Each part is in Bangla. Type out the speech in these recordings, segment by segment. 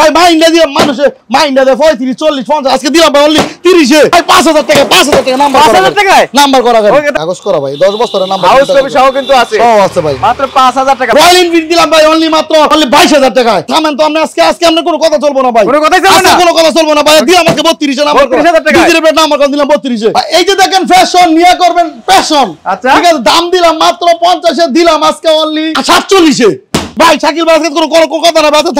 ভাই মাইন্ডা দিয়ে মানুষে মাইন্ডা দিয়ে পঁয়ত্রিশ চল্লিশ পঞ্চাশ আজকে দিলাম ভাই অনলি তিরিশে ভাই পাঁচ হাজার টাকা পাঁচ হাজার টাকা নাম্বার পাঁচ হাজার টাকায় নাম্বার করা গেল কাগজ করা ভাই দশ বছরের নাম্বার হাউস কপি সহ কিন্তু আছে সহ আছে ভাই মাত্র পাঁচ হাজার টাকা রয়্যাল এনফিল্ড দিলাম ভাই অনলি মাত্র অনলি বাইশ হাজার টাকায় থামেন তো আমরা আজকে আজকে আমরা কোনো কথা চলবো না ভাই কোনো কথা চলবো না কোনো কথা চলবো না ভাই দিয়ে আমাকে বত্রিশে নাম্বার বত্রিশ হাজার টাকা নিজের প্লেট নাম্বার করে দিলাম বত্রিশে এই যে দেখেন ফ্যাশন নিয়ে করবেন ফ্যাশন আচ্ছা ঠিক আছে দাম দিলাম মাত্র পঞ্চাশে দিলাম আজকে অনলি সাতচল্লিশে ভাই শাকিল ভাই আজকে কোনো কথা না বাজে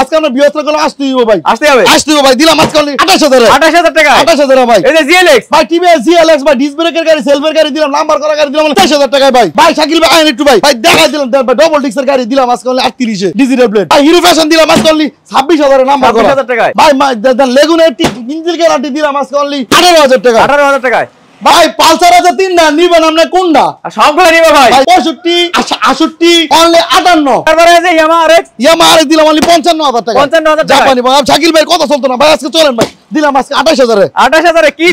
আজকে আমরা বিয়াত্রা করলে আসতে দিব ভাই আসতে হবে আসতে হবে ভাই দিলাম আজকে 28000 28000 টাকা 28000 ভাই এই যে জিএলএক্স ভাই টিভিএস জিএলএক্স ভাই ডিস ব্রেকের গাড়ি সেলফের গাড়ি দিলাম নাম্বার করা গাড়ি দিলাম 28000 টাকায় ভাই ভাই শাকিল ভাই আইন একটু ভাই ভাই দেখা দিলাম ভাই ডবল ডিক্সের গাড়ি দিলাম আজকে 38 এ ডিজিটাল প্লেট ভাই হিরো ফ্যাশন দিলাম আজকে 26000 এর নাম্বার করা 26000 টাকায় ভাই লেগুনের ইঞ্জিন গ্যারান্টি দিলাম আজকে 18000 টাকা 18000 টাকায় ভাই পালসার আছে তিনটা নিবেন আপনি কোনটা সবগুলো নিবে ভাই পঁয়ষট্টি আষট্টি অনলি আটান্ন তারপরে আছে ইয়ামা আরেক ইয়ামা আরেক দিলাম অনলি পঞ্চান্ন হাজার টাকা পঞ্চান্ন হাজার জাপানি ভাই শাকিল ভাই কথা চলতো না ভাই আজকে চলেন ভাই দিলাম আঠাশ আঠাশ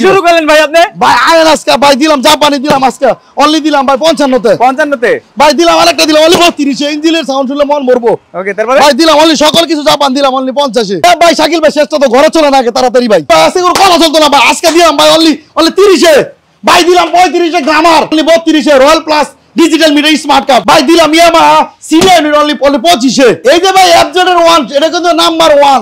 দিলাম পঞ্চান্নতে ভাই দিলাম দিলাম দিলাম সকল কিছু জাপান অনলি ঘরে চলে না তাড়াতাড়ি ভাই চলতো না দিলাম অনলি অনলি তিরিশে ভাই দিলাম গ্রামার রয়্যাল ডিজিটাল ভাই দিলাম অনলি এই যে ভাই ওয়ান এটা কিন্তু নাম্বার ওয়ান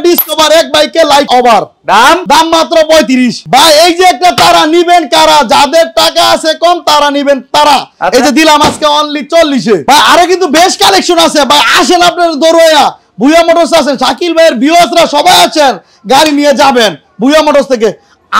ডিসকভার এক বাইকে লাইক ওভার দাম দাম মাত্র পঁয়ত্রিশ ভাই এই যে একটা তারা নিবেন কারা যাদের টাকা আছে কম তারা নিবেন তারা আচ্ছা। এই যে দিলাম আজকে অনলি চল্লিশে ভাই আরো কিন্তু বেশ কালেকশন আছে ভাই আসেন আপনার দৌড়য়া ভুয়া মোটরস আছেন শাকিল ভাইয়ের বিহসরা সবাই আছেন গাড়ি নিয়ে যাবেন ভুয়া মোটরস থেকে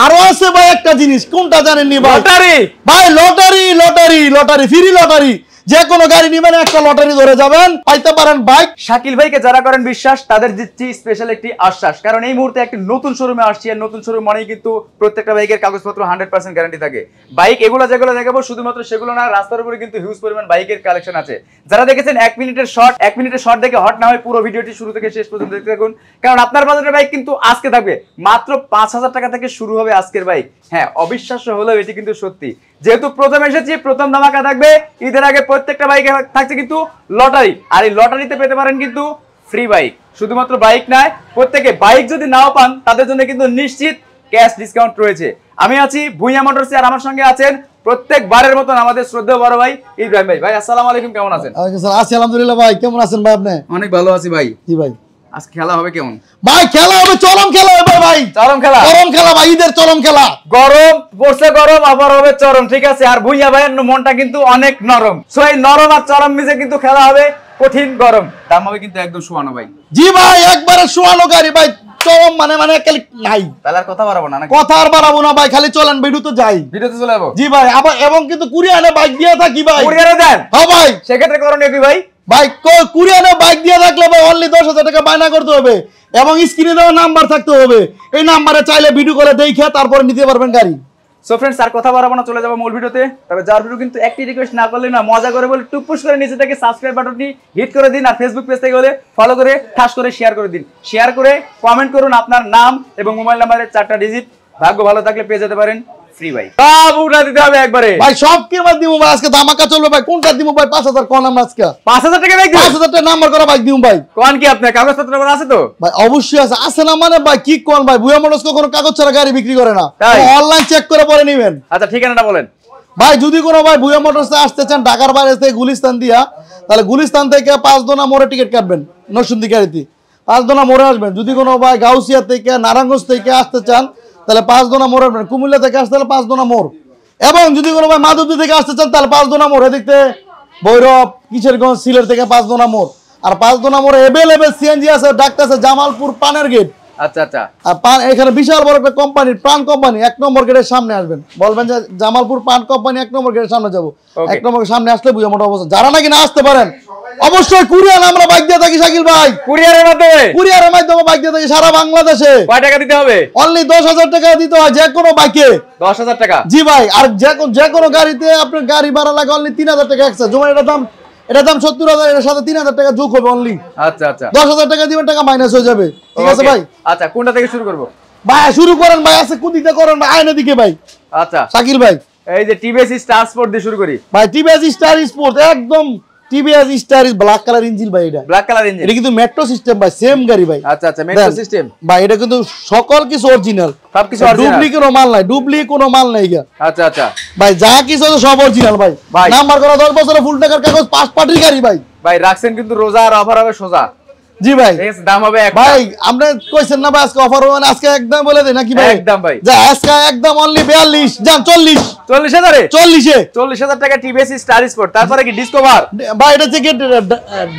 আরো আছে ভাই একটা জিনিস কোনটা জানেননি ভাই লটারি ভাই lottery lottery lottery free lottery যে কোনো গাড়ি নিবেন একটা লটারি ধরে যাবেন পাইতে পারেন বাইক শাকিল ভাইকে যারা করেন বিশ্বাস তাদের দিচ্ছি স্পেশাল একটি আশ্বাস কারণ এই মুহূর্তে একটি নতুন শোরুমে আসছি আর নতুন শোরুম মানেই কিন্তু প্রত্যেকটা বাইকের কাগজপত্র হান্ড্রেড পার্সেন্ট গ্যারান্টি থাকে বাইক এগুলো যেগুলো দেখাবো শুধুমাত্র সেগুলো না রাস্তার উপরে কিন্তু হিউজ পরিমাণ বাইকের কালেকশন আছে যারা দেখেছেন এক মিনিটের শর্ট এক মিনিটের শর্ট দেখে হট না হয় পুরো ভিডিওটি শুরু থেকে শেষ পর্যন্ত দেখতে থাকুন কারণ আপনার বাজারের বাইক কিন্তু আজকে থাকবে মাত্র পাঁচ হাজার টাকা থেকে শুরু হবে আজকের বাইক হ্যাঁ অবিশ্বাস্য হলেও এটি কিন্তু সত্যি যেহেতু প্রথম এসেছি প্রথম ধামাকা থাকবে ঈদের আগে প্রত্যেকটা বাইকে থাকছে কিন্তু লটারি আর এই লটারিতে পেতে পারেন কিন্তু ফ্রি বাইক শুধুমাত্র বাইক নয় প্রত্যেকে বাইক যদি নাও পান তাদের জন্য কিন্তু নিশ্চিত ক্যাশ ডিসকাউন্ট রয়েছে আমি আছি ভুইয়া মোটরসে আর আমার সঙ্গে আছেন প্রত্যেকবারের মতন আমাদের শ্রদ্ধা বড় ভাই ইব্রাহিম ভাই ভাই আসসালামু আলাইকুম কেমন আছেন আছি আলহামদুলিল্লাহ ভাই কেমন আছেন ভাই আপনি অনেক ভালো আছি ভাই জি ভাই আজকে খেলা হবে কেমন ভাই খেলা হবে চরম খেলা হবে ভাই চরম খেলা চরম খেলা ভাই ঈদের চরম খেলা গরম পড়ছে গরম আবার হবে চরম ঠিক আছে আর ভুইয়া ভাইয়ের মনটা কিন্তু অনেক নরম সো এই নরম আর চরম মিশে কিন্তু খেলা হবে কঠিন গরম দাম হবে কিন্তু একদম শোয়ানো ভাই জি ভাই একবারে শোয়ানো গাড়ি ভাই চরম মানে মানে খালি নাই তাহলে আর কথা বাড়াবো না কথা আর বাড়াবো না ভাই খালি চলেন ভিডিও তো যাই তো চলে যাবো জি ভাই আবার এবং কিন্তু কুরিয়ানে বাইক দিয়ে থাকি ভাই কুরিয়ানে দেন হ্যাঁ ভাই সেক্ষেত্রে করণীয় কি ভাই বাইক কুরিয়ানে বাইক দিয়ে থাকলে অনলি দশ হাজার টাকা বায়না করতে হবে এবং স্ক্রিনে দেওয়া নাম্বার থাকতে হবে এই নাম্বারে চাইলে ভিডিও করে দেখে তারপরে নিতে পারবেন গাড়ি সো কথা চলে যাবো মূল ভিডিওতে তবে যার ভিডিও কিন্তু একটি রিকোয়েস্ট না করলে না মজা করে বলে টুকপুস করে নিচে থেকে সাবস্ক্রাইব বাটনটি হিট করে দিন আর ফেসবুক পেজ থেকে হলে ফলো করে ঠাস করে শেয়ার করে দিন শেয়ার করে কমেন্ট করুন আপনার নাম এবং মোবাইল নাম্বারের চারটা ডিজিট ভাগ্য ভালো থাকলে পেয়ে যেতে পারেন অনলাইন চেক করে মানে আচ্ছা ঠিকানাটা বলেন ভাই যদি ভাই আসতে চান ঢাকার বাইরে গুলিস্তান দিয়া তাহলে গুলিস্তান থেকে দোনা মোড়ে টিকিট কাটবেন নরসুন্দি গাড়িতে দোনা মোড়ে আসবেন যদি কোনো ভাই গাউসিয়া থেকে নারায়ণগঞ্জ থেকে আসতে চান তাহলে পাঁচ দোনা মোড় মানে কুমিল্লা থেকে আসতে তাহলে পাঁচ দোনা মোড় এবং যদি কোনো ভাই মাধবদী থেকে আসতে চান তাহলে পাঁচ দোনা মোড় এদিকতে ভৈরব কিশোরগঞ্জ সিলেট থেকে পাঁচ দোনা মোড় আর পাঁচ দোনা মোড়ে এভেলেবেল সিএনজি আছে ডাক্তার আছে জামালপুর পানের গেট আচ্ছা আচ্ছা এখানে বিশাল বড় একটা কোম্পানি প্রাণ কোম্পানি এক নম্বর গেটের সামনে আসবেন বলবেন যে জামালপুর কোম্পানি এক নম্বর গেটের সামনে যাবো এক নম্বর সামনে আসলে বুঝে মোটা অবস্থা যারা নাকি না আসতে পারেন অবশ্যই কুরিয়ার আমরা বাইক দিয়ে থাকি শাকিল ভাই কুরিয়ারের মাধ্যমে কুরিয়ারের মাধ্যমে বাইক দিয়ে থাকি সারা বাংলাদেশে কয় টাকা দিতে হবে অনলি দশ হাজার টাকা দিতে হয় যে কোনো বাইকে দশ হাজার টাকা জি ভাই আর যে কোনো গাড়িতে আপনার গাড়ি ভাড়া লাগে অনলি তিন হাজার টাকা এক্সট্রা জমা এটা দাম এটা দাম সত্তর হাজার এর সাথে তিন হাজার টাকা যোগ হবে অনলি আচ্ছা আচ্ছা দশ হাজার টাকা দিবেন টাকা মাইনাস হয়ে যাবে ঠিক আছে ভাই আচ্ছা কোনটা থেকে শুরু করবো ভাই শুরু করেন ভাই আছে দিকে করেন ভাই আয়না দিকে ভাই আচ্ছা শাকিল ভাই এই যে টিভিএস স্টার স্পোর্ট দিয়ে শুরু করি ভাই টিভিএস স্টার স্পোর্ট একদম TVS Star black colour engine ভাই এটা ব্ল্যাক কালার ইঞ্জিন এটা কিন্তু মেট্রো সিস্টেম ভাই সেম গাড়ি ভাই আচ্ছা আচ্ছা মেট্রো সিস্টেম ভাই এটা কিন্তু সকল কিছু অরিজিনাল সব কিছু অরিজিনাল কোনো মাল নাই ডুপ্লি কোনো মাল নাই গা আচ্ছা আচ্ছা ভাই যা কিছু আছে সব অরিজিনাল ভাই নাম্বার করা 10 বছরের ফুল টাকার কাগজ পাঁচ পার্টির গাড়ি ভাই ভাই রাখছেন কিন্তু রোজা আর অফার হবে সোজা জি ভাই দাম হবে ভাই আপনার কইছেন না ভাই আজকে অফার হবে মানে আজকে একদম বলে দেন নাকি ভাই একদম ভাই যা আজকে একদম অনলি 42 যান চল্লিশ চল্লিশ হাজারে চল্লিশে চল্লিশ হাজার টাকা টিভিএস স্টার স্পোর্ট তারপরে কি ডিসকভার ভাই এটা হচ্ছে কি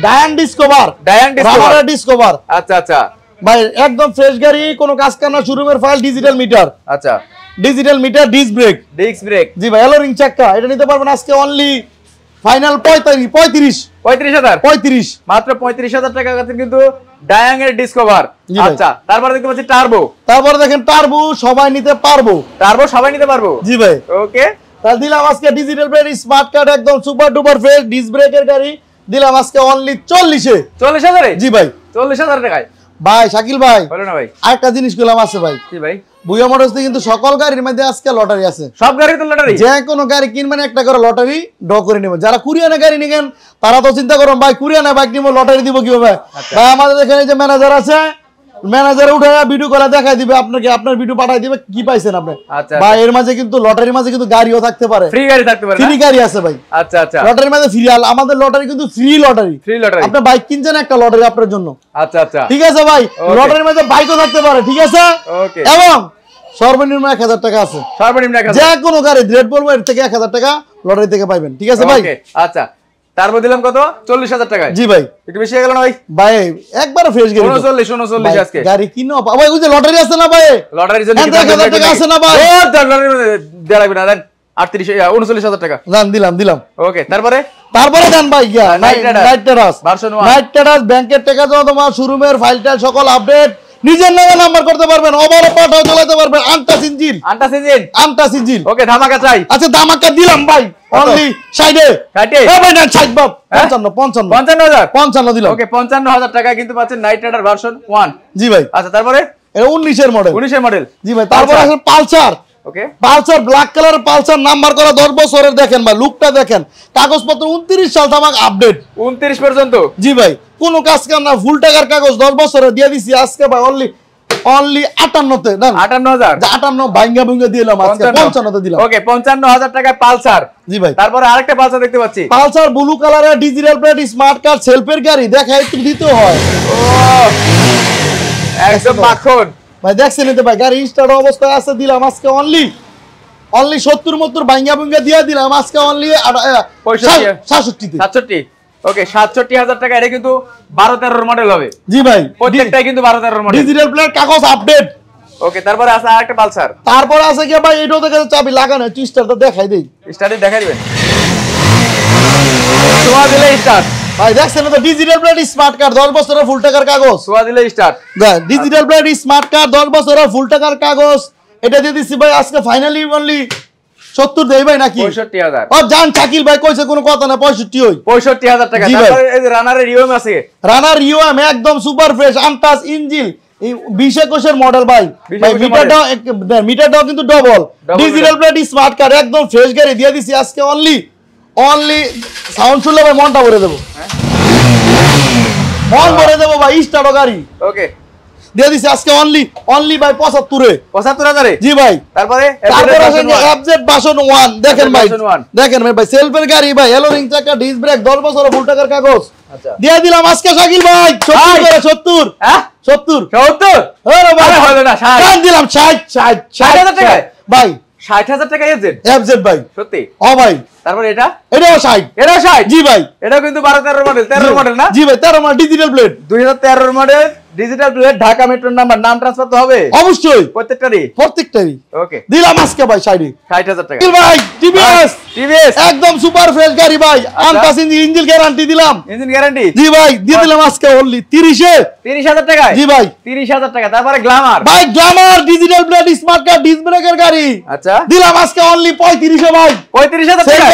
ডায়ান ডিসকভার ডায়ান ডিসকভার ডিসকভার আচ্ছা আচ্ছা ভাই একদম ফ্রেশ গাড়ি কোনো কাজ কানা শোরুমের ফাইল ডিজিটাল মিটার আচ্ছা digital meter disc brake disc brake জি ভাই হ্যালো রিং চাকা এটা নিতে পারবেন আজকে অনলি ফাইনাল পঁয়ত্রিশ পঁয়ত্রিশ পঁয়ত্রিশ হাজার পঁয়ত্রিশ মাত্র পঁয়ত্রিশ হাজার টাকা কিন্তু ডিসকভার আচ্ছা, নিতে পারবো সবাই নিতে পারবো জি ভাই ওকে ডিজিটাল স্মার্ট কার্ড একদম সুপার অনলি চল্লিশে চল্লিশ হাজারে জি ভাই চল্লিশ হাজার টাকায় ভাই শাকিল ভাই বলো না ভাই আরেকটা জিনিস গুলাম আছে ভাই কি ভাই বুয়া মোটরস কিন্তু সকল গাড়ির মধ্যে আজকে লটারি আছে সব গাড়ি তো লটারি যে কোনো গাড়ি কিনবেন একটা করে লটারি ড করে নেবেন যারা কুরিয়ানা গাড়ি নিবেন তারা তো চিন্তা করুন ভাই কুরিয়ানা বাইক নিব লটারি দিব কিভাবে আচ্ছা। ভাই আমাদের এখানে যে ম্যানেজার আছে ম্যানেজার উঠে ভিডিও করে দেখাই দিবে আপনাকে আপনার ভিডিও পাঠাই দিবে কি পাইছেন আপনি ভাই আচ্ছা, আচ্ছা। এর মাঝে কিন্তু লটারির মাঝে কিন্তু গাড়িও থাকতে পারে ফ্রি গাড়ি থাকতে পারে ফ্রি গাড়ি আছে ভাই আচ্ছা আচ্ছা লটারির মাঝে ফ্রি আল আমাদের লটারি কিন্তু ফ্রি লটারি ফ্রি লটারি আপনি বাইক কিনছেন একটা লটারি আপনার জন্য আচ্ছা আচ্ছা ঠিক আছে ভাই লটারির মাঝে বাইকও থাকতে পারে ঠিক আছে ওকে এবং সর্বনিম্ন এক হাজার টাকা আছে সর্বনিম্ন যে কোনো গাড়ি রেড বলবো এর থেকে এক হাজার টাকা লটারি থেকে পাইবেন ঠিক আছে ভাই আচ্ছা তারপর দিলাম কত চল্লিশ হাজার টাকা জি ভাই একটু বেশি গেল না ভাই ভাই একবার ফ্রেশ গেল চল্লিশ উনচল্লিশ আজকে গাড়ি কিনো ভাই ওই যে লটারি আছে না ভাই লটারি আছে না ভাই দাঁড়াবি না দেন আটত্রিশ উনচল্লিশ হাজার টাকা দিলাম দিলাম ওকে তারপরে তারপরে দেন ভাই নাইট সকল আপডেট নিজের নামে নাম্বার করতে পারবেন অবর পাঠাও চালাতে পারবেন আনটা সিঞ্জিল আনটা সিঞ্জিল আনটা সিঞ্জিল ওকে ধামাকা চাই আচ্ছা ধামাকা দিলাম ভাই অনলি সাইডে কাটে এ ভাই না সাইড বাপ 55 55 55000 55 দিলাম ওকে 55000 টাকা কিন্তু পাচ্ছেন নাইট রাইডার ভার্সন 1 জি ভাই আচ্ছা তারপরে এটা 19 এর মডেল 19 এর মডেল জি ভাই তারপর আচ্ছা। আছে Pulsar Pulsar black colour Pulsar number করা 10 বছরের দেখেন ভাই লুকটা দেখেন কাগজপত্র 29 সাল তামাক আপডেট উনত্রিশ পর্যন্ত জি ভাই কোনো কাজ কাম না ফুল টাকার কাগজ 10 বছরের দিয়ে দিছি আজকে ভাই অনলি অনলি 58 তে না ভাঙ্গা ভাঙ্গা দিলাম আজকে 55 তে দিলাম ওকে টাকায় পালসার জি ভাই তারপরে আরেকটা পালসার দেখতে পাচ্ছি পালসার ব্লু কালারের ডিজিটাল প্লেট স্মার্ট কার্ড সেলফের গাড়ি দেখাই একটু দিতে হয় একদম মাখন ভাই দেখছি নিতে ভাই গাড়ি স্টার্ট অবস্থায় আছে দিলাম আজকে অনলি অনলি সত্তর মত্তর ভাইঙ্গা ভুঙ্গা দিয়ে দিলাম আজকে অনলি সাতষট্টি ওকে সাতষট্টি হাজার টাকা কিন্তু বারো মডেল হবে জি ভাই কিন্তু বারো প্লেট কাগজ আপডেট ওকে তারপরে আরেকটা পালসার আছে কি দেখাই দেই স্টারটা দেখাই দিবেন স্টার্ট ভাই দেখছেন তো ডিজিটাল স্মার্ট কার্ড 10 বছরের ফুল টাকার কাগজ সোয়া দিলে স্টার্ট ডিজিটাল স্মার্ট কার্ড 10 বছরের ফুল টাকার কাগজ এটা দিয়ে দিছি ভাই আজকে ফাইনালি অনলি দেই ভাই নাকি পঁয়ষট্টি হাজার জান ভাই কইছে কোনো কথা না টাকা UM আছে রানার ইউএম UM, একদম সুপার ফ্রেশ আন্তাস ইঞ্জিল বিশ মডেল ভাই কিন্তু double digital plate smart card একদম ফ্রেশ গাড়ি দিয়ে দিছি আজকে অনলি অনলি সাউন্ড শুনলে ভাই মনটা ভরে দেবো হ্যাঁ। মন হ্যাঁ। ভরে দেবো ভাই স্টার্ট গাড়ি ওকে দিয়ে দিছি আজকে অনলি অনলি ভাই পঁচাত্তরে পঁচাত্তর হাজারে জি ভাই তারপরে দেখেন ভাই দেখেন ভাই ভাই সেলফের গাড়ি ভাই এলোরিং চাকা ডিস ব্রেক দশ বছর ফুল টাকার কাগজ আচ্ছা। দিয়ে দিলাম আজকে শাকিল ভাই হ্যাঁ? সত্তর সত্তর সত্তর দিলাম ষাট ষাট ষাট হাজার টাকায় ভাই ষাট হাজার টাকা এফজেড এফজেড ভাই সত্যি ও ভাই তারপর এটা এটাও এটাও জি ভাই এটা কিন্তু মডেল মডেল না জি ভাই model digital plate model digital plate Dhaka মেট্রোর নাম্বার নাম ট্রান্সফার তো হবে অবশ্যই প্রত্যেকটারই প্রত্যেকটারই ওকে দিলাম আজকে ভাই টাকা ভাই টিভিএস টিভিএস একদম সুপার ফ্রেশ গাড়ি ভাই ইঞ্জিন আচ্ছা। গ্যারান্টি দিলাম ইঞ্জিন গ্যারান্টি জি ভাই দিয়ে দিলাম আজকে অনলি টাকা জি ভাই টাকা তারপরে গ্ল্যামার ভাই Glamour digital plate smart card ডিসব্রেকের গাড়ি আচ্ছা দিলাম আজকে অনলি 35 এ ভাই 35000 টাকা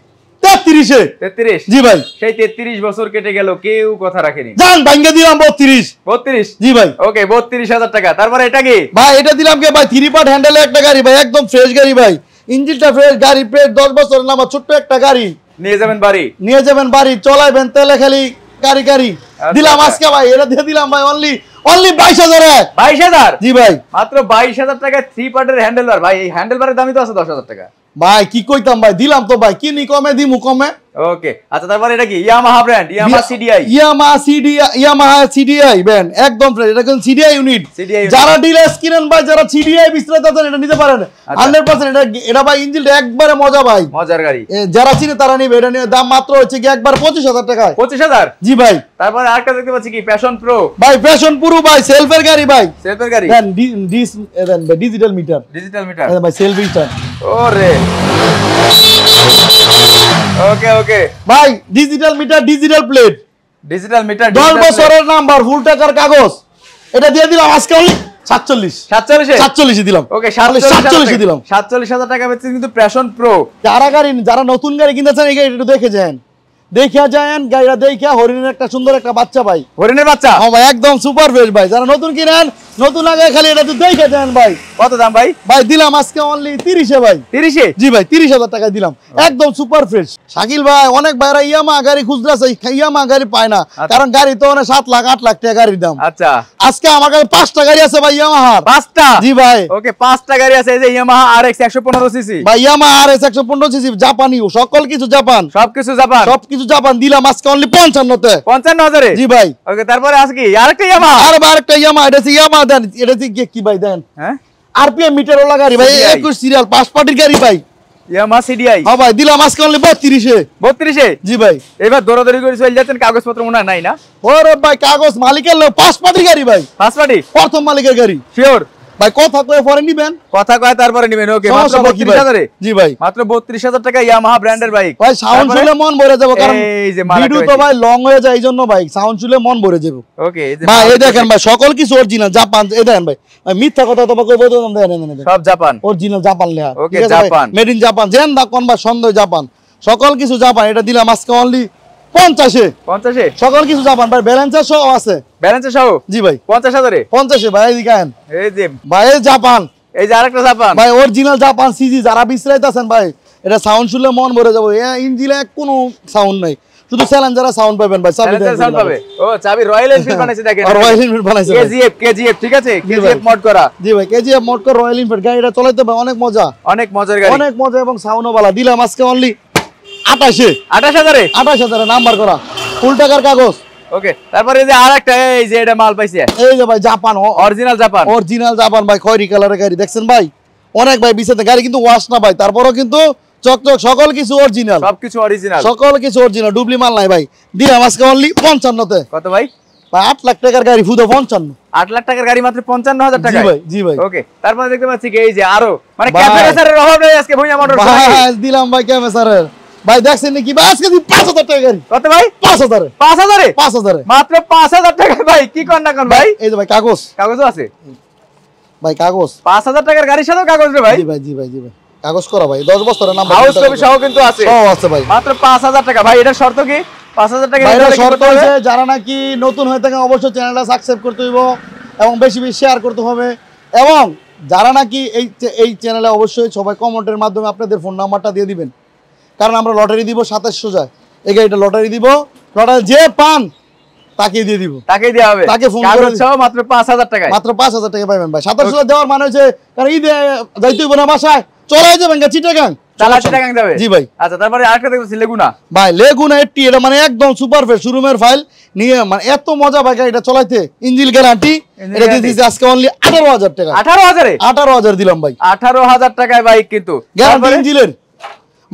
তেত্রিশে তেত্রিশ জি ভাই সেই তেত্রিশ বছর কেটে গেল কেউ কথা রাখেনি জান ভাঙ্গে দিলাম বত্রিশ বত্রিশ জি ভাই ওকে বত্রিশ হাজার টাকা তারপরে এটা কি ভাই এটা দিলাম কে ভাই থ্রি পার্ট হ্যান্ডেলে একটা গাড়ি ভাই একদম ফ্রেশ গাড়ি ভাই ইঞ্জিনটা ফ্রেশ গাড়ি ফ্রেশ দশ বছর নামা ছোট্ট একটা গাড়ি নিয়ে যাবেন বাড়ি নিয়ে যাবেন বাড়ি চলাইবেন তেলে খালি গাড়ি গাড়ি আচ্ছা, দিলাম আচ্ছা। আজকে ভাই এটা দিয়ে দিলাম ভাই অনলি অনলি বাইশ হাজার বাইশ হাজার জি ভাই মাত্র বাইশ হাজার টাকা থ্রি পার্টের হ্যান্ডেল ভাই এই হ্যান্ডেল দামই তো আছে দশ হাজার টাকা ভাই কি কইতাম ভাই দিলাম তো ভাই কিনি কমে দিমু কমে ওকে আচ্ছা তারপরে এটা কি Yamaha brand Yamaha CDI Yamaha CDI Yamaha CDI brand একদম ফ্রেশ এটা কোন সিডিআই ইউনিট যারা ডিলার্স কিনেন ভাই যারা সিডিআই বিস্তারিত আছেন এটা নিতে পারেন 100% আচ্ছা। এটা এটা ভাই ইঞ্জিন একবারে মজা ভাই মজার গাড়ি যারা চিনে তারা নিবে এটা নিয়ে দাম মাত্র হচ্ছে কি একবার 25000 টাকা 25000 জি ভাই তারপরে আরেকটা দেখতে পাচ্ছি কি প্যাশন প্রো ভাই প্যাশন প্রো ভাই সেলফের গাড়ি ভাই সেলফের গাড়ি then disc then digital meter digital meter ভাই সেলফ মিটার ওরে ওকে ওকে ভাই digital meter digital plate digital meter 10 বছরের নাম্বার ফুল টাকার কাগজ এটা দিয়ে দিলাম আজকে 47 47 47 দিলাম ওকে 47 দিলাম 47000 টাকা বেচছি কিন্তু প্যাশন প্রো যারা গাড়ি যারা নতুন গাড়ি কিনতে এই গাড়িটা দেখে যান দেখিয়া যায়েন গাড়িটা দেখিয়া হরিণের একটা সুন্দর একটা বাচ্চা ভাই হরিণের বাচ্চা হ্যাঁ ভাই একদম সুপার ফ্রেশ ভাই যারা নতুন কিনেন নতুন লাগে খালি এটা তো দেখে দেন ভাই কত দাম ভাই ভাই দিলাম আজকে অনলি তিরিশে ভাই তিরিশে জি ভাই তিরিশ হাজার টাকা দিলাম একদম সুপার ফ্রেশ শাকিল ভাই অনেক ভাইরা ইয়ামা গাড়ি ইয়ামা গাড়ি পায় না আচ্ছা। কারণ গাড়ি তো অনেক সাত লাখ আট লাখ টাকা গাড়ির দাম আচ্ছা আজকে আমার কাছে পাঁচটা গাড়ি আছে ভাই পাঁচটা জি ভাই ওকে পাঁচটা গাড়ি আছে এই যে ইয়ামা আর এক্স একশো পনেরো সিসি ভাই আর এক্স একশো পনেরো সিসি জাপানি সকল কিছু জাপান সবকিছু জাপান সবকিছু জাপান দিলাম আজকে অনলি পঞ্চান্ন পঞ্চান্ন হাজারে জি ভাই ওকে তারপরে আজকে আরেকটা ইয়ামা আর আরেকটা ইয়ামা এটা ইয়ামা দেন এটা গিয়ে কি ভাই দেন হ্যাঁ আরপিএম মিটারওয়ালা গাড়ি ভাই একুশ সিরিয়াল পাঁচ পার্টির গাড়ি ভাই হ্যাঁ জি ভাই নাই না কাগজ মালিকের গাড়ি ভাই পাঁচ প্রথম মালিকের গাড়ি শিওর ভাই কথা কয়ে পরে নিবেন কথা কয় তারপরে নিবেন ওকে মাত্র 32000 জি ভাই মাত্র 32000 টাকা ইয়ামাহা ব্র্যান্ডের বাইক ভাই সাউন্ড শুনে মন ভরে যাবে কারণ ভিডিও তো ভাই লং হয়ে যায় এইজন্য ভাই সাউন্ড শুনে মন ভরে যাবে ওকে এই যে ভাই এই দেখেন ভাই সকল কিছু অরিজিনাল জাপান এই দেখেন ভাই মিথ্যা কথা তো সব জাপান অরিজিনাল জাপান লেখা okay Japan made in Japan জেন দা কোন বা সন্দেহ জাপান সকল কিছু জাপান এটা দিলাম আজকে অনলি পঞ্চাশে পঞ্চাশে সকল কিছু জাপান ভাই ব্যালেন্সার সহ আছে ব্যালেন্সার সহ জি ভাই পঞ্চাশ হাজারে পঞ্চাশে ভাই এদিকে জাপান এই যে আরেকটা জাপান ভাই অরিজিনাল জাপান সিজি যারা বিশ্রাইতেছেন ভাই এটা সাউন্ড শুনলে মন ভরে যাবো ইঞ্জিনে কোনো সাউন্ড নাই শুধু চ্যালেঞ্জারা সাউন্ড পাবেন ভাই চাবি সাউন্ড পাবে ও চাবি রয়্যাল এনফিল্ড বানাইছে দেখেন রয়্যাল এনফিল্ড বানাইছে কেজিএফ কেজিএফ ঠিক আছে কেজিএফ মোড করা জি ভাই কেজিএফ মড করা রয়্যাল এনফিল্ড গাড়িটা চলাইতে ভাই অনেক মজা অনেক মজার গাড়ি অনেক মজা এবং সাউন্ডও ভালো দিলাম আজকে অনলি আঠাশে আঠাশ হাজারে আঠাশ হাজারে নাম্বার করা ফুল টাকার কাগজ জাপান ভাই খয়রি সকল কিছু অরিজিনাল ডুবলি মাল নাই ভাই দিলাম আজকে অনলি ভাই ভাই আট লাখ টাকার গাড়ি ফুদো পঞ্চান্ন আট লাখ টাকার গাড়ি মাত্র পঞ্চান্ন হাজার টাকা ভাই জি ভাই তারপরে দেখতে পাচ্ছি এই যে আরো মানে ক্যাফে অভাব নেই দিলাম ভাই ক্যাফে ভাই দেখছেন নাকি ভাই আজকে পাঁচ হাজার টাকা গাড়ি কত ভাই পাঁচ হাজারে পাঁচ হাজারে পাঁচ হাজারে মাত্র পাঁচ হাজার টাকা ভাই কি কর না কর ভাই এই যে ভাই কাগজ কাগজ আছে ভাই কাগজ পাঁচ হাজার টাকার গাড়ির সাথে কাগজ রে ভাই জি ভাই জি ভাই জি ভাই কাগজ করা ভাই দশ বছরের নাম হাউস কপি সহ কিন্তু আছে সহ আছে ভাই মাত্র পাঁচ হাজার টাকা ভাই এটা শর্ত কি পাঁচ হাজার টাকা শর্ত হয়েছে যারা নাকি নতুন হয়ে থাকে অবশ্যই চ্যানেলটা সাবস্ক্রাইব করতে হইব এবং বেশি বেশি শেয়ার করতে হবে এবং যারা নাকি এই এই চ্যানেলে অবশ্যই সবাই কমেন্টের মাধ্যমে আপনাদের ফোন নাম্বারটা দিয়ে দিবেন কারণ আমরা লটারি দিব সাতাশশো যায় এই গাড়িটা লটারি দিব লটারি যে পান তাকে ভাই মানে আচ্ছা, তারপরে ভাই লেগুনা এটি এটা মানে একদম সুপার ফাইল নিয়ে মানে এত মজা ভাই এটা চলাইতে ইঞ্জিল গ্যারান্টি আজকে অনলি হাজার টাকা 18000 এ দিলাম ভাই হাজার টাকায় বাইক কিন্তু গ্যারান্টি ইঞ্জিলের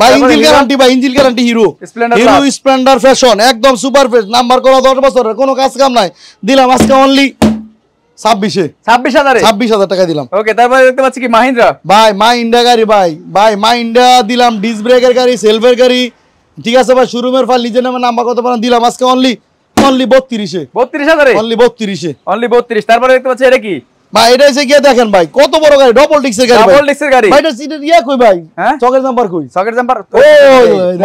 তারপরে দেখতে পাচ্ছি কি মাহিন্দ্রা ভাই মাহিন্দ্রা গাড়ি ভাই ভাই মাহিন্দ্রা দিলাম ডিস ব্রেকের গাড়ি সেলফের গাড়ি ঠিক আছে ভাই শোরুমের ফাল নিজের নামে নাম্বার কত পারেন দিলাম আজকে অনলি অনলি বত্রিশে বত্রিশ হাজারে অনলি বত্রিশে অনলি বত্রিশ তারপরে দেখতে পাচ্ছি এটা কি ভাই এটা এসে গিয়ে দেখেন ভাই কত বড় গাড়ি ডবল ডিক্সের গাড়ি ডবল ডিক্সের গাড়ি ভাই এটা সিটের ইয়া কই ভাই হ্যাঁ? চকের নাম্বার কই চকের নাম্বার ও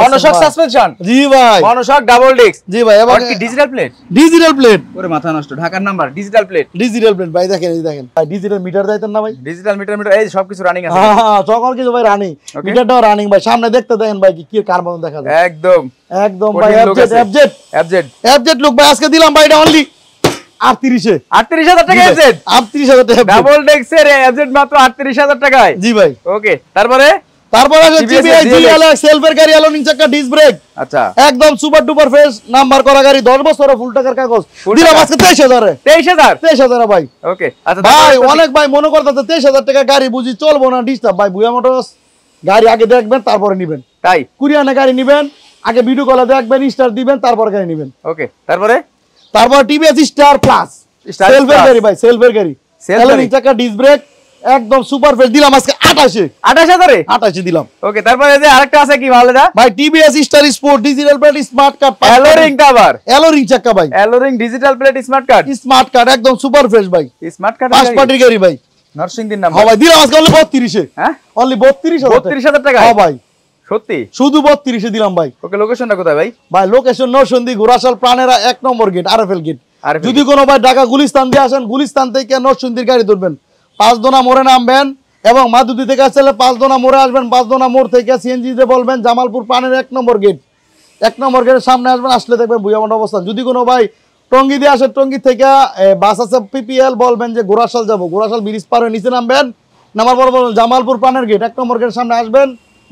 মনোশক সাসপেনশন জি ভাই মনোশক ডাবল ডিক্স জি ভাই এবার কি ডিজিটাল প্লেট ডিজিটাল প্লেট ওরে মাথা নষ্ট ঢাকার number digital plate digital plate ভাই দেখেন এই দেখেন ভাই ডিজিটাল মিটার দাইতেন না ভাই ডিজিটাল মিটার মিটার এই সব কিছু রানিং আছে হ্যাঁ, হ্যাঁ সকল কিছু ভাই রানিং মিটারটাও রানিং ভাই সামনে দেখতে দেখেন ভাই কি কার মতন দেখা যায় একদম একদম ভাই FZ FZ FZ FZ look ভাই আজকে দিলাম ভাই এটা অনলি টাকা সেলফের গাড়ি আলো আচ্ছা। একদম সুপার ফ্রেশ নাম্বার করা গাড়ি ফুল টাকার কাগজ ভাই ওকে আচ্ছা, ভাই অনেক ভাই মনে করতে হাজার টাকা গাড়ি বুঝি চলবো না ডিস্টার্ব ভাই বুয়া মোটরস গাড়ি আগে দেখবেন তারপরে নিবেন তাই কুরিয়ানা গাড়ি নিবেন আগে ভিডিও কলে দেখবেন স্টার দিবেন তারপর গাড়ি নিবেন ওকে তারপরে তারপর টিভি আছে স্টার প্লাস সেলফের গাড়ি ভাই সেলফের গাড়ি সেলফের চাকা ডিস ব্রেক একদম সুপার ফেস দিলাম আজকে 28 28000 এ 28 দিলাম ওকে তারপরে এই যে আরেকটা আছে কি ভালো দা ভাই TVS Star Sport digital plate smart card alloy ring cover alloy ring চাকা ভাই alloy ring digital plate smart card smart card একদম সুপার ফ্রেশ ভাই স্মার্ট কার্ড পাঁচ পার্টি গাড়ি ভাই নরসিংদীর নাম হ্যাঁ ভাই দিলাম আজকে অনলি 32 এ হ্যাঁ অনলি 32 32000 টাকা হ্যাঁ ভাই সত্যি শুধু বত্রিশে দিলাম ভাই ওকে লোকেশনটা কোথায় ভাই ভাই লোকেশন নরসন্দি ঘোরাশাল প্রাণেরা এক নম্বর গেট আরএফএল গেট আর যদি কোনো ভাই ঢাকা গুলিস্তান দিয়ে আসেন গুলিস্তান থেকে নরসন্দির গাড়ি ধরবেন পাঁচদোনা মোড়ে নামবেন এবং মাধুদি থেকে আসলে পাঁচদোনা মোড়ে আসবেন পাঁচদোনা মোড় থেকে সিএনজিতে বলবেন জামালপুর প্রাণের এক নম্বর গেট এক নম্বর গেটের সামনে আসবেন আসলে দেখবেন বুয়ামান্ড অবস্থান যদি কোনো ভাই টঙ্গি দিয়ে আসে টঙ্গি থেকে বাস আছে পিপিএল বলবেন যে ঘোরাশাল যাবো ঘোরাশাল ব্রিজ পার হয়ে নিচে নামবেন নামার পর বলবেন জামালপুর প্রাণের গেট এক নম্বর গেটের সামনে আসবেন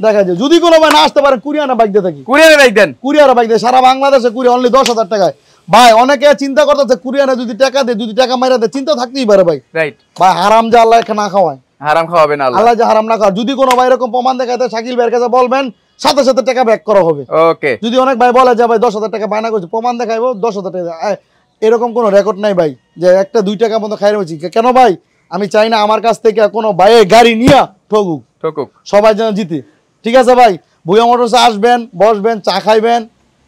দেখা যায় যদি কোনো ভাই না আসতে পারেন কুরিয়ানা বাইক দিয়ে থাকি কুরিয়ানা বাইক দেন কুরিয়ারা বাইক দেয় সারা বাংলাদেশে কুরিয়া অনলি দশ হাজার টাকায় ভাই অনেকে চিন্তা করতেছে কুরিয়ানা যদি টাকা দেয় যদি টাকা মারা দেয় চিন্তা থাকতেই পারে ভাই রাইট ভাই হারাম যে আল্লাহ না খাওয়ায় হারাম খাওয়াবে না আল্লাহ যে হারাম না খাওয়া যদি কোনো ভাই এরকম প্রমাণ দেখাতে শাকিল ভাইয়ের কাছে বলবেন সাথে সাথে টাকা ব্যাক করা হবে ওকে যদি অনেক ভাই বলে যে ভাই দশ হাজার টাকা বায়না করছে প্রমাণ দেখাইবো দশ হাজার টাকা এরকম কোনো রেকর্ড নাই ভাই যে একটা দুই টাকা মতো খাই রয়েছি কেন ভাই আমি চাই না আমার কাছ থেকে কোনো ভাইয়ের গাড়ি নিয়ে ঠকুক ঠকুক সবাই যেন জিতে ঠিক আছে ভাই ভুয়া মোটরসে আসবেন বসবেন চা খাইবেন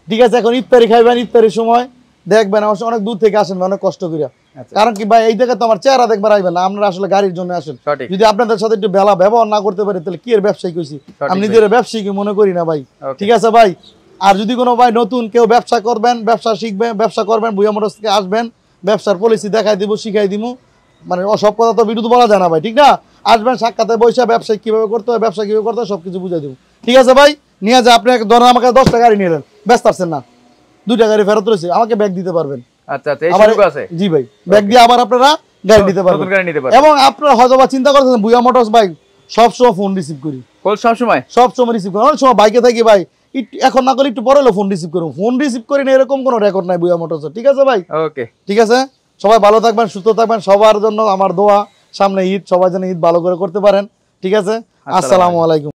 ঠিক আছে এখন ইফতারি খাইবেন ইফতারির সময় দেখবেন অবশ্যই অনেক দূর থেকে আসেন অনেক কষ্ট করে আচ্ছা। কারণ কি ভাই এই দেখে তোমার চেহারা দেখবার আসবেন না আপনারা আসলে গাড়ির জন্য আসেন যদি আপনাদের সাথে একটু বেলা ব্যবহার না করতে পারি তাহলে কি এর ব্যবসায়ী করছি আমি নিজের ব্যবসায়ী মনে করি না ভাই ঠিক আছে ভাই আর যদি কোনো ভাই নতুন কেউ ব্যবসা করবেন ব্যবসা শিখবেন ব্যবসা করবেন ভুয়া মোটরস থেকে আসবেন ব্যবসার পলিসি দেখাই দিব শিখাই দিব মানে অসব কথা তো বিরুদ্ধ বলা যায় না ভাই ঠিক না আসবেন সাক্ষাতে বৈশা ব্যবসা কীভাবে করতে হবে ব্যবসা কীভাবে করতে হবে সব কিছু বুঝে দেবো ঠিক আছে ভাই নিয়ে যা আপনি ধরেন আমাকে দশটা গাড়ি নিয়ে নেন ব্যস্ত আসছেন না দুইটা গাড়ি ফেরত রয়েছে আমাকে ব্যাগ দিতে পারবেন আচ্ছা, আচ্ছা জি ভাই ব্যাগ দিয়ে আবার আপনারা গাড়ি নিতে পারবেন এবং আপনারা হয়তো বা চিন্তা বুয়া মোটরস সবসময় ফোন রিসিভ করি সবসময় সবসময় রিসিভ করি অনেক সময় বাইকে থাকি ভাই এখন না করে একটু পরে ফোন রিসিভ করুন ফোন রিসিভ করি না এরকম কোনো রেকর্ড নাই বুয়া মোটরস ঠিক আছে ভাই ওকে ঠিক আছে সবাই ভালো থাকবেন সুস্থ থাকবেন সবার জন্য আমার দোয়া সামনে ঈদ সবাই যেন ঈদ ভালো করে করতে পারেন ঠিক আছে আসসালামু আলাইকুম